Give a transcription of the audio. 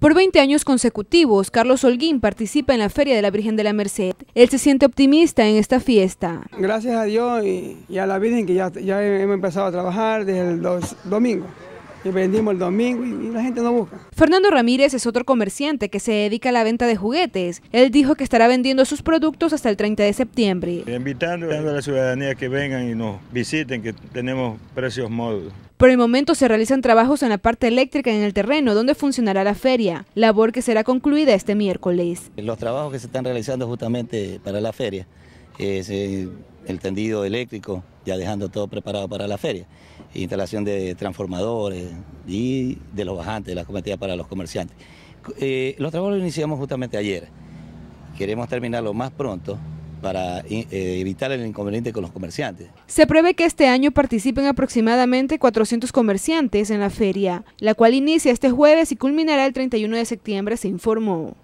Por 20 años consecutivos, Carlos Holguín participa en la Feria de la Virgen de la Merced. Él se siente optimista en esta fiesta. Gracias a Dios y, a la Virgen que ya, hemos empezado a trabajar desde el dos, domingo vendimos el domingo y, la gente no busca. Fernando Ramírez es otro comerciante que se dedica a la venta de juguetes. Él dijo que estará vendiendo sus productos hasta el 30 de septiembre. Invitando a la ciudadanía que vengan y nos visiten, que tenemos precios módulos. Por el momento se realizan trabajos en la parte eléctrica en el terreno donde funcionará la feria, labor que será concluida este miércoles. Los trabajos que se están realizando justamente para la feria es eh, el tendido eléctrico, ya dejando todo preparado para la feria. Instalación de transformadores y de los bajantes, las cometidas para los comerciantes. Eh, los trabajos los iniciamos justamente ayer. Queremos terminarlo más pronto para eh, evitar el inconveniente con los comerciantes. Se prevé que este año participen aproximadamente 400 comerciantes en la feria, la cual inicia este jueves y culminará el 31 de septiembre, se informó.